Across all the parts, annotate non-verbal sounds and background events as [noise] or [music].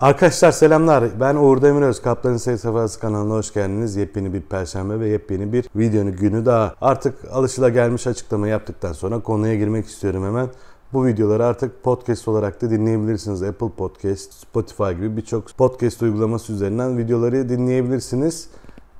Arkadaşlar selamlar. Ben Uğur Demiröz. Kaptanın Seyir Safhası kanalına hoş geldiniz. Yepyeni bir perşembe ve yepyeni bir videonun günü daha. Artık alışılagelmiş açıklama yaptıktan sonra konuya girmek istiyorum hemen. Bu videoları artık podcast olarak da dinleyebilirsiniz. Apple Podcast, Spotify gibi birçok podcast uygulaması üzerinden videoları dinleyebilirsiniz.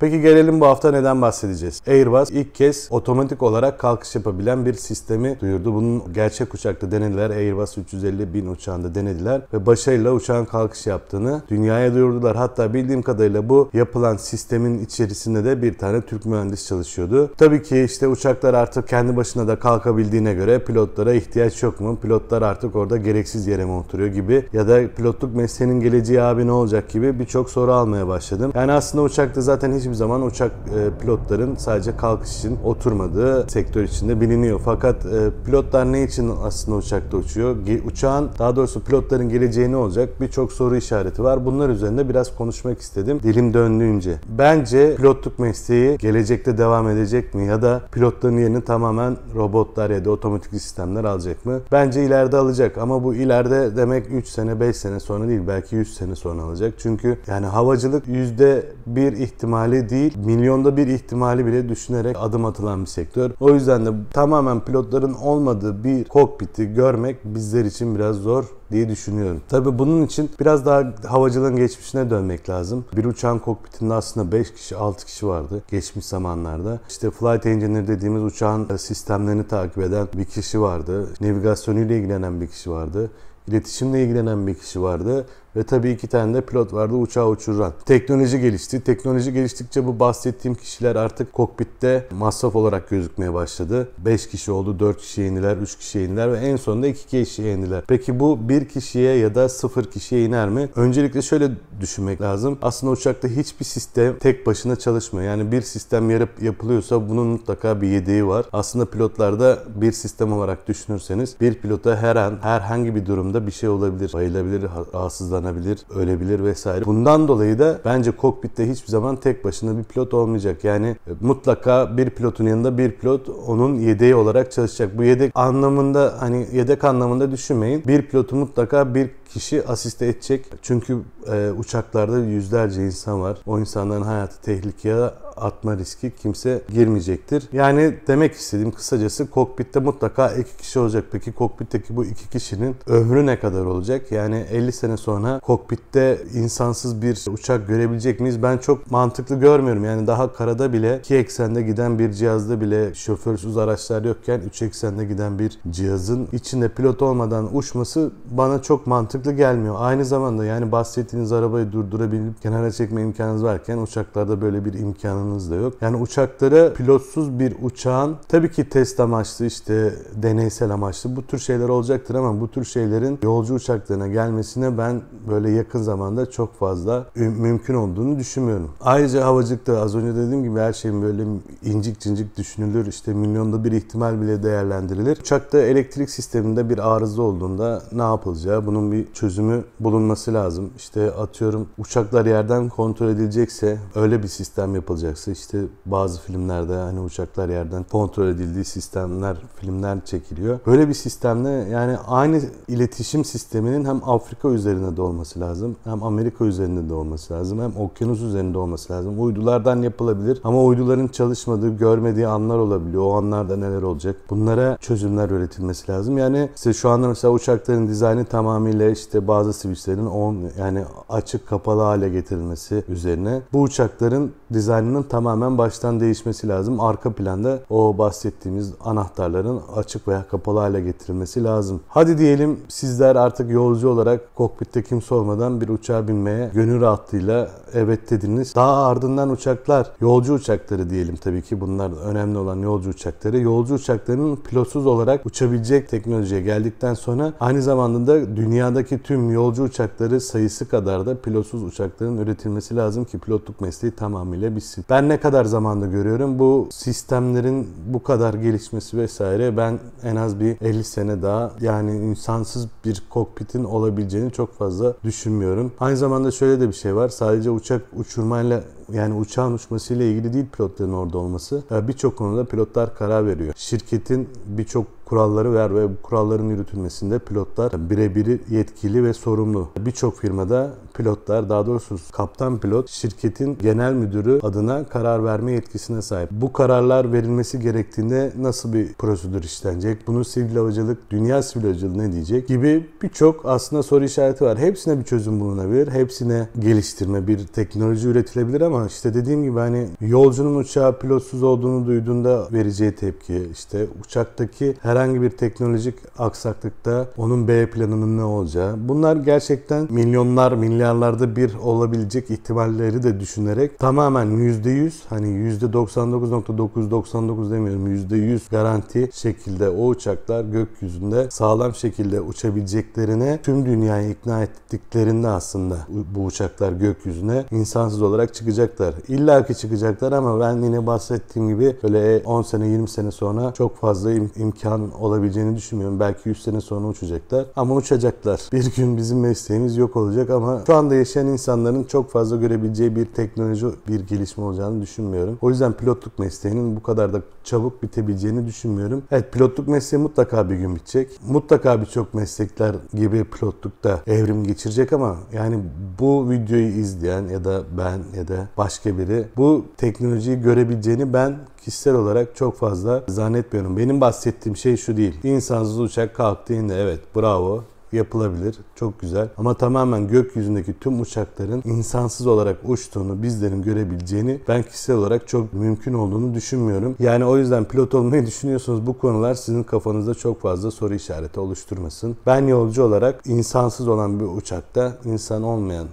Peki gelelim bu hafta neden bahsedeceğiz? Airbus ilk kez otomatik olarak kalkış yapabilen bir sistemi duyurdu. Bunun gerçek uçakta denediler. Airbus 350 bin uçağında denediler ve başarıyla uçağın kalkış yaptığını dünyaya duyurdular. Hatta bildiğim kadarıyla bu yapılan sistemin içerisinde de bir tane Türk mühendis çalışıyordu. Tabii ki işte uçaklar artık kendi başına da kalkabildiğine göre pilotlara ihtiyaç yok mu? Pilotlar artık orada gereksiz yere mi oturuyor gibi ya da pilotluk mesleğinin geleceği abi ne olacak gibi birçok soru almaya başladım. Yani aslında uçakta zaten hiç hiçbir zaman uçak e, pilotların sadece kalkış için oturmadığı sektör içinde biliniyor. Fakat e, pilotlar ne için aslında uçakta uçuyor? Uçağın daha doğrusu pilotların geleceği ne olacak? Birçok soru işareti var. Bunlar üzerinde biraz konuşmak istedim dilim döndüğünce. Bence pilotluk mesleği gelecekte devam edecek mi ya da pilotların yerini tamamen robotlar ya da otomatik sistemler alacak mı? Bence ileride alacak ama bu ileride demek 3 sene 5 sene sonra değil belki 100 sene sonra alacak. Çünkü yani havacılık %1 ihtimali ihtimali değil, milyonda bir ihtimali bile düşünerek adım atılan bir sektör. O yüzden de tamamen pilotların olmadığı bir kokpiti görmek bizler için biraz zor diye düşünüyorum. Tabi bunun için biraz daha havacılığın geçmişine dönmek lazım. Bir uçağın kokpitinde aslında 5 kişi 6 kişi vardı geçmiş zamanlarda. İşte flight engineer dediğimiz uçağın sistemlerini takip eden bir kişi vardı. Navigasyonuyla ilgilenen bir kişi vardı iletişimle ilgilenen bir kişi vardı ve tabii iki tane de pilot vardı uçağı uçuran. Teknoloji gelişti. Teknoloji geliştikçe bu bahsettiğim kişiler artık kokpitte masraf olarak gözükmeye başladı. 5 kişi oldu, 4 kişiye indiler, 3 kişiye indiler ve en sonunda 2 kişiye indiler. Peki bu 1 kişiye ya da 0 kişiye iner mi? Öncelikle şöyle düşünmek lazım. Aslında uçakta hiçbir sistem tek başına çalışmıyor. Yani bir sistem yarıp yapılıyorsa bunun mutlaka bir yedeği var. Aslında pilotlarda bir sistem olarak düşünürseniz bir pilota her an herhangi bir durumda anlamda bir şey olabilir. Bayılabilir, rahatsızlanabilir, ölebilir vesaire. Bundan dolayı da bence kokpitte hiçbir zaman tek başına bir pilot olmayacak. Yani e, mutlaka bir pilotun yanında bir pilot onun yedeği olarak çalışacak. Bu yedek anlamında hani yedek anlamında düşünmeyin. Bir pilotu mutlaka bir kişi asiste edecek. Çünkü e, uçaklarda yüzlerce insan var. O insanların hayatı tehlikeye atma riski kimse girmeyecektir. Yani demek istediğim kısacası kokpitte mutlaka iki kişi olacak. Peki kokpitteki bu iki kişinin ömrü ne kadar olacak? Yani 50 sene sonra kokpitte insansız bir uçak görebilecek miyiz? Ben çok mantıklı görmüyorum. Yani daha karada bile iki eksende giden bir cihazda bile şoförsüz araçlar yokken üç eksende giden bir cihazın içinde pilot olmadan uçması bana çok mantıklı mantıklı gelmiyor. Aynı zamanda yani bahsettiğiniz arabayı durdurabilip kenara çekme imkanınız varken uçaklarda böyle bir imkanınız da yok. Yani uçaklara pilotsuz bir uçağın tabii ki test amaçlı işte deneysel amaçlı bu tür şeyler olacaktır ama bu tür şeylerin yolcu uçaklarına gelmesine ben böyle yakın zamanda çok fazla mümkün olduğunu düşünmüyorum. Ayrıca havacılıkta az önce dediğim gibi her şeyin böyle incik cincik düşünülür. işte milyonda bir ihtimal bile değerlendirilir. Uçakta elektrik sisteminde bir arıza olduğunda ne yapılacağı bunun bir çözümü bulunması lazım. İşte atıyorum uçaklar yerden kontrol edilecekse öyle bir sistem yapılacaksa işte bazı filmlerde hani uçaklar yerden kontrol edildiği sistemler filmler çekiliyor. Böyle bir sistemle yani aynı iletişim sisteminin hem Afrika üzerinde de olması lazım hem Amerika üzerinde de olması lazım hem okyanus üzerinde olması lazım. Uydulardan yapılabilir ama uyduların çalışmadığı görmediği anlar olabiliyor. O anlarda neler olacak? Bunlara çözümler üretilmesi lazım. Yani size şu anda mesela uçakların dizaynı tamamıyla işte bazı switchlerin on yani açık kapalı hale getirilmesi üzerine bu uçakların dizaynının tamamen baştan değişmesi lazım. Arka planda o bahsettiğimiz anahtarların açık veya kapalı hale getirilmesi lazım. Hadi diyelim sizler artık yolcu olarak kokpitte kim sormadan bir uçağa binmeye gönül rahatlığıyla evet dediniz. Daha ardından uçaklar, yolcu uçakları diyelim tabii ki bunlar önemli olan yolcu uçakları. Yolcu uçaklarının pilotsuz olarak uçabilecek teknolojiye geldikten sonra aynı zamanda da dünyada Dünyadaki tüm yolcu uçakları sayısı kadar da pilotsuz uçakların üretilmesi lazım ki pilotluk mesleği tamamıyla bitsin. Ben ne kadar zamanda görüyorum bu sistemlerin bu kadar gelişmesi vesaire ben en az bir 50 sene daha yani insansız bir kokpitin olabileceğini çok fazla düşünmüyorum. Aynı zamanda şöyle de bir şey var. Sadece uçak uçurmayla yani uçağın uçmasıyla ilgili değil pilotların orada olması. E, birçok konuda pilotlar karar veriyor. Şirketin birçok kuralları var ve bu kuralların yürütülmesinde pilotlar birebir yetkili ve sorumlu. Birçok firmada pilotlar daha doğrusu kaptan pilot şirketin genel müdürü adına karar verme yetkisine sahip. Bu kararlar verilmesi gerektiğinde nasıl bir prosedür işlenecek? Bunu sivil havacılık, dünya sivil havacılığı ne diyecek gibi birçok aslında soru işareti var. Hepsine bir çözüm bulunabilir. Hepsine geliştirme, bir teknoloji üretilebilir ama ama işte dediğim gibi hani yolcunun uçağı pilotsuz olduğunu duyduğunda vereceği tepki işte uçaktaki herhangi bir teknolojik aksaklıkta onun B planının ne olacağı. Bunlar gerçekten milyonlar milyarlarda bir olabilecek ihtimalleri de düşünerek tamamen %100 hani %99.999 demiyorum %100 garanti şekilde o uçaklar gökyüzünde sağlam şekilde uçabileceklerine tüm dünyayı ikna ettiklerinde aslında bu uçaklar gökyüzüne insansız olarak çıkacak çıkacaklar. İlla ki çıkacaklar ama ben yine bahsettiğim gibi böyle 10 e, sene 20 sene sonra çok fazla im- imkan olabileceğini düşünmüyorum. Belki 100 sene sonra uçacaklar ama uçacaklar. [laughs] Bir gün bizim mesleğimiz yok olacak ama şu anda yaşayan insanların çok fazla görebileceği bir teknoloji bir gelişme olacağını düşünmüyorum. O yüzden pilotluk mesleğinin bu kadar da çabuk bitebileceğini düşünmüyorum. Evet pilotluk mesleği mutlaka bir gün bitecek. Mutlaka birçok meslekler gibi pilotlukta evrim geçirecek ama yani bu videoyu izleyen ya da ben ya da başka biri. Bu teknolojiyi görebileceğini ben kişisel olarak çok fazla zannetmiyorum. Benim bahsettiğim şey şu değil. İnsansız uçak kalktı evet bravo yapılabilir. Çok güzel. Ama tamamen gökyüzündeki tüm uçakların insansız olarak uçtuğunu, bizlerin görebileceğini ben kişisel olarak çok mümkün olduğunu düşünmüyorum. Yani o yüzden pilot olmayı düşünüyorsunuz bu konular sizin kafanızda çok fazla soru işareti oluşturmasın. Ben yolcu olarak insansız olan bir uçakta insan olmayan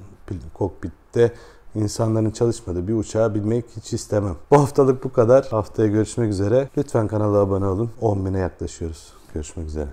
kokpitte insanların çalışmadığı bir uçağa binmek hiç istemem. Bu haftalık bu kadar. Haftaya görüşmek üzere. Lütfen kanala abone olun. 10 bine yaklaşıyoruz. Görüşmek üzere.